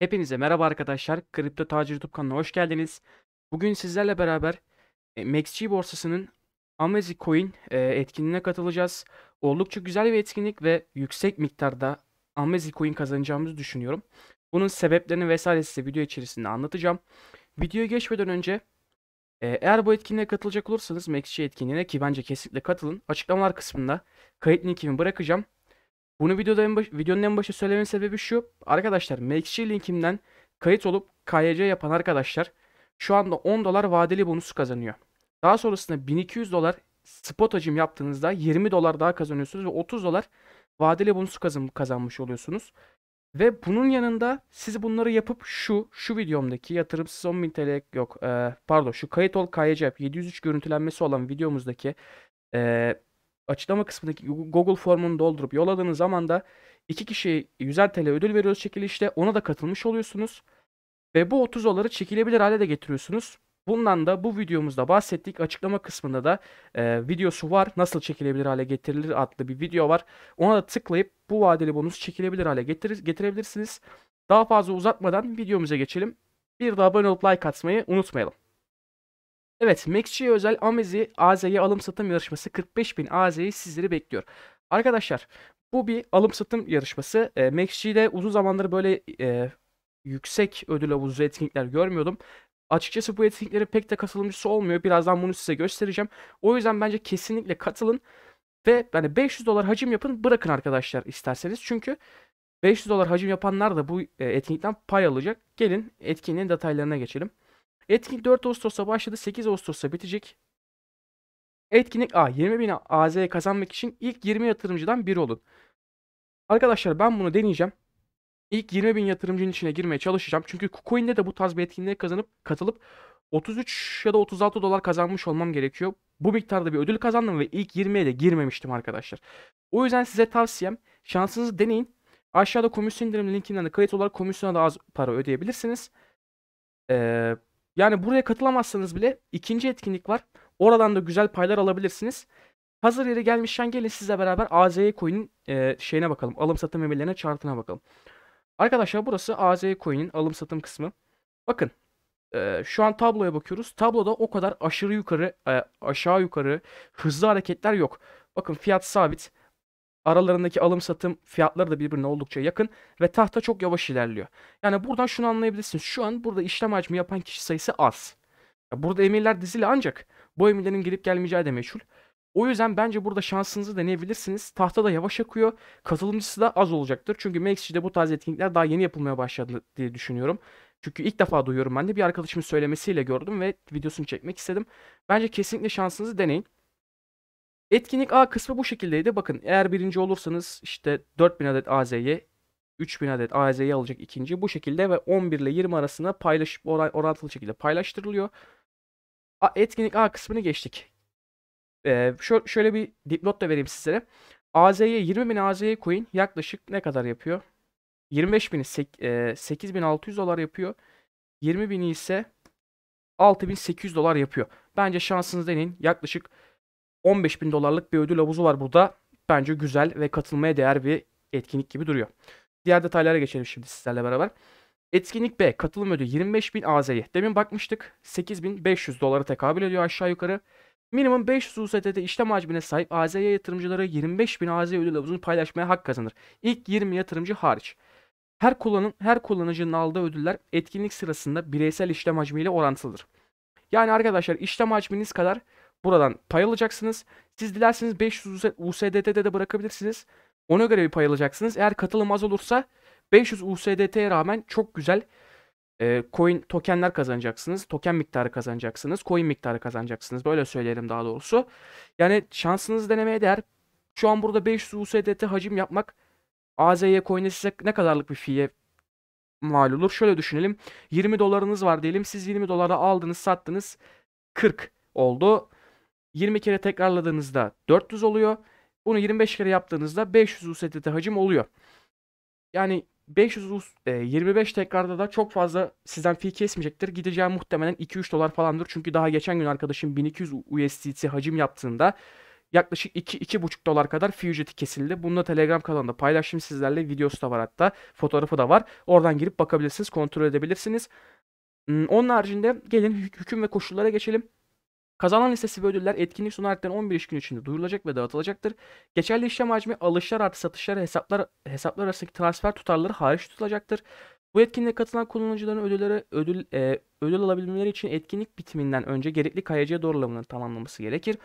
Hepinize merhaba arkadaşlar. Kripto Tacir YouTube kanalına hoş geldiniz. Bugün sizlerle beraber e, MaxG borsasının Amezi Coin e, etkinliğine katılacağız. Oldukça güzel bir etkinlik ve yüksek miktarda Amezi Coin kazanacağımızı düşünüyorum. Bunun sebeplerini vesaire size video içerisinde anlatacağım. Videoya geçmeden önce e, eğer bu etkinliğe katılacak olursanız MaxG etkinliğine ki bence kesinlikle katılın. Açıklamalar kısmında kayıt linkimi bırakacağım. Bunu videoda en baş, videonun en başa söylememin sebebi şu. Arkadaşlar MakeShare linkimden kayıt olup KYC yapan arkadaşlar şu anda 10 dolar vadeli bonus kazanıyor. Daha sonrasında 1200 dolar spot hacim yaptığınızda 20 dolar daha kazanıyorsunuz ve 30 dolar vadeli bonus kazan, kazanmış oluyorsunuz. Ve bunun yanında siz bunları yapıp şu şu videomdaki yatırımsız 10.000 TL yok e, pardon şu kayıt ol KYC yap 703 görüntülenmesi olan videomuzdaki e, Açıklama kısmındaki Google formunu doldurup yolladığınız zaman da iki kişiye 100'er TL ödül veriyoruz çekilişte. Ona da katılmış oluyorsunuz. Ve bu 30 doları çekilebilir hale de getiriyorsunuz. Bundan da bu videomuzda bahsettik. Açıklama kısmında da e, videosu var. Nasıl çekilebilir hale getirilir adlı bir video var. Ona da tıklayıp bu vadeli bonusu çekilebilir hale getirir, getirebilirsiniz. Daha fazla uzatmadan videomuza geçelim. Bir de abone olup like atmayı unutmayalım. Evet Maxçi'ye özel Amezi AZ'ye alım satım yarışması 45.000 AZ'yi sizleri bekliyor. Arkadaşlar bu bir alım satım yarışması. E, ee, Maxçi'de uzun zamandır böyle e, yüksek ödül havuzu etkinlikler görmüyordum. Açıkçası bu etkinliklere pek de katılımcısı olmuyor. Birazdan bunu size göstereceğim. O yüzden bence kesinlikle katılın. Ve yani 500 dolar hacim yapın bırakın arkadaşlar isterseniz. Çünkü 500 dolar hacim yapanlar da bu e, etkinlikten pay alacak. Gelin etkinliğin detaylarına geçelim. Etkinlik 4 Ağustos'ta başladı. 8 Ağustos'ta bitecek. Etkinlik A. 20 bin AZ'ye kazanmak için ilk 20 yatırımcıdan biri olun. Arkadaşlar ben bunu deneyeceğim. İlk 20 bin yatırımcının içine girmeye çalışacağım. Çünkü KuCoin'de de bu tarz bir etkinliğe kazanıp katılıp 33 ya da 36 dolar kazanmış olmam gerekiyor. Bu miktarda bir ödül kazandım ve ilk 20'ye de girmemiştim arkadaşlar. O yüzden size tavsiyem şansınızı deneyin. Aşağıda komisyon indirim linkinden de kayıt olarak komisyona da az para ödeyebilirsiniz. Ee, yani buraya katılamazsanız bile ikinci etkinlik var. Oradan da güzel paylar alabilirsiniz. Hazır yere gelmişken gelin sizle beraber AZY Coin'in e, şeyine bakalım. Alım satım emirlerine chartına bakalım. Arkadaşlar burası AZY Coin'in alım satım kısmı. Bakın e, şu an tabloya bakıyoruz. Tabloda o kadar aşırı yukarı e, aşağı yukarı hızlı hareketler yok. Bakın fiyat sabit. Aralarındaki alım satım fiyatları da birbirine oldukça yakın ve tahta çok yavaş ilerliyor. Yani buradan şunu anlayabilirsiniz. Şu an burada işlem hacmi yapan kişi sayısı az. Burada emirler dizili ancak bu emirlerin gelip gelmeyeceği de meçhul. O yüzden bence burada şansınızı deneyebilirsiniz. Tahta da yavaş akıyor. Katılımcısı da az olacaktır. Çünkü MaxG'de bu tarz etkinlikler daha yeni yapılmaya başladı diye düşünüyorum. Çünkü ilk defa duyuyorum ben de bir arkadaşımın söylemesiyle gördüm ve videosunu çekmek istedim. Bence kesinlikle şansınızı deneyin. Etkinlik A kısmı bu şekildeydi. Bakın eğer birinci olursanız işte 4000 adet AZ'ye 3000 adet AZ'ye alacak ikinci bu şekilde ve 11 ile 20 arasında paylaşıp oran, orantılı şekilde paylaştırılıyor. A, etkinlik A kısmını geçtik. Ee, şö şöyle bir dipnot da vereyim sizlere. AZ'ye 20.000 AZ coin yaklaşık ne kadar yapıyor? 25.000'i 8.600 e, dolar yapıyor. 20.000'i ise 6.800 dolar yapıyor. Bence şansınız deneyin. Yaklaşık 15 bin dolarlık bir ödül havuzu var burada. Bence güzel ve katılmaya değer bir etkinlik gibi duruyor. Diğer detaylara geçelim şimdi sizlerle beraber. Etkinlik B. Katılım ödülü 25 bin AZ'ye. Demin bakmıştık. 8.500 dolara tekabül ediyor aşağı yukarı. Minimum 500 USDT işlem hacmine sahip AZ yatırımcıları bin AZ ödül havuzunu paylaşmaya hak kazanır. İlk 20 yatırımcı hariç. Her kullanın her kullanıcının aldığı ödüller etkinlik sırasında bireysel işlem hacmiyle orantılıdır. Yani arkadaşlar işlem hacminiz kadar Buradan pay alacaksınız. Siz dilerseniz 500 USDT'de de bırakabilirsiniz. Ona göre bir pay alacaksınız. Eğer katılım az olursa 500 USDT'ye rağmen çok güzel e, coin tokenler kazanacaksınız. Token miktarı kazanacaksınız. Coin miktarı kazanacaksınız. Böyle söyleyelim daha doğrusu. Yani şansınızı denemeye değer. Şu an burada 500 USDT hacim yapmak AZY coin'e size ne kadarlık bir fiye mal olur? Şöyle düşünelim. 20 dolarınız var diyelim. Siz 20 dolara aldınız, sattınız. 40 oldu. 20 kere tekrarladığınızda 400 oluyor. Bunu 25 kere yaptığınızda 500 USDT hacim oluyor. Yani 500 US, e, 25 tekrarda da çok fazla sizden fee kesmeyecektir. Gideceği muhtemelen 2-3 dolar falandır. Çünkü daha geçen gün arkadaşım 1200 USDT hacim yaptığında yaklaşık 2-2,5 dolar kadar fee ücreti kesildi. Bunu da Telegram kanalında paylaştım sizlerle. Videosu da var hatta. Fotoğrafı da var. Oradan girip bakabilirsiniz. Kontrol edebilirsiniz. Hmm, onun haricinde gelin hüküm ve koşullara geçelim. Kazanan listesi ve ödüller etkinlik sona erdiren 11 iş gün içinde duyurulacak ve dağıtılacaktır. Geçerli işlem hacmi alışlar artı satışlar hesaplar hesaplar arasındaki transfer tutarları hariç tutulacaktır. Bu etkinliğe katılan kullanıcıların ödülleri ödül e, ödül alabilmeleri için etkinlik bitiminden önce gerekli KYC doğrulamanın tamamlaması gerekir.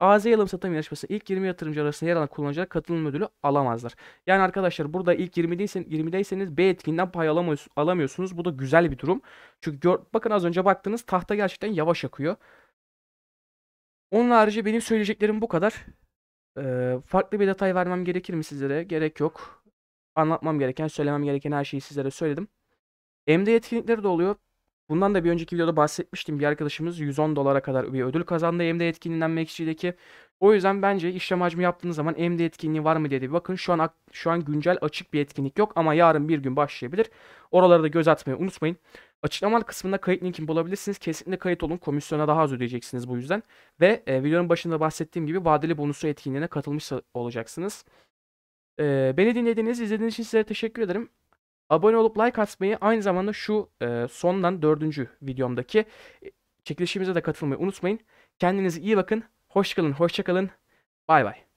AZ yalım satım yarışması ilk 20 yatırımcı arasında yer alan kullanıcılar katılım ödülü alamazlar. Yani arkadaşlar burada ilk 20'deyseniz, 20'deyseniz B etkinden pay alamıyorsunuz. Bu da güzel bir durum. Çünkü gör, bakın az önce baktınız tahta gerçekten yavaş akıyor. Onun harici benim söyleyeceklerim bu kadar. Ee, farklı bir detay vermem gerekir mi sizlere? Gerek yok. Anlatmam gereken, söylemem gereken her şeyi sizlere söyledim. Emde yetkinlikleri de oluyor. Bundan da bir önceki videoda bahsetmiştim. Bir arkadaşımız 110 dolara kadar bir ödül kazandı MD etkinliğinden Maxçi'deki. O yüzden bence işlem hacmi yaptığınız zaman MD etkinliği var mı diye bir bakın. Şu an şu an güncel açık bir etkinlik yok ama yarın bir gün başlayabilir. Oralara da göz atmayı unutmayın. Açıklama kısmında kayıt linkini bulabilirsiniz. Kesinlikle kayıt olun. Komisyona daha az ödeyeceksiniz bu yüzden. Ve e, videonun başında bahsettiğim gibi vadeli bonusu etkinliğine katılmış olacaksınız. E, beni dinlediğiniz, izlediğiniz için size teşekkür ederim. Abone olup like atmayı aynı zamanda şu e, sondan dördüncü videomdaki e, çekilişimize de katılmayı unutmayın. Kendinize iyi bakın. Hoş kalın, hoşça kalın. Bay bay.